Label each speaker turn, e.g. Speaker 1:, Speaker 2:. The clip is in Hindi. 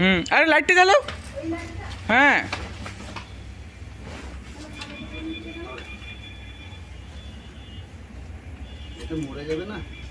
Speaker 1: हम्म, अरे लाइट चलो हाँ
Speaker 2: मरे जाए ना